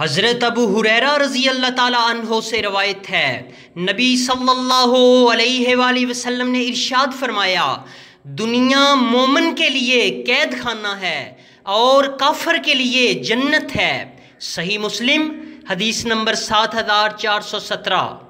हज़रत अबू हुरर रज़ी अल्लाह तहो से रवायत है नबी सल्लल्लाहु अलैहि वसल्लम ने इरशाद फरमाया दुनिया मोमन के लिए कैद खाना है और काफर के लिए जन्नत है सही मुस्लिम हदीस नंबर सात हज़ार चार सौ सत्रह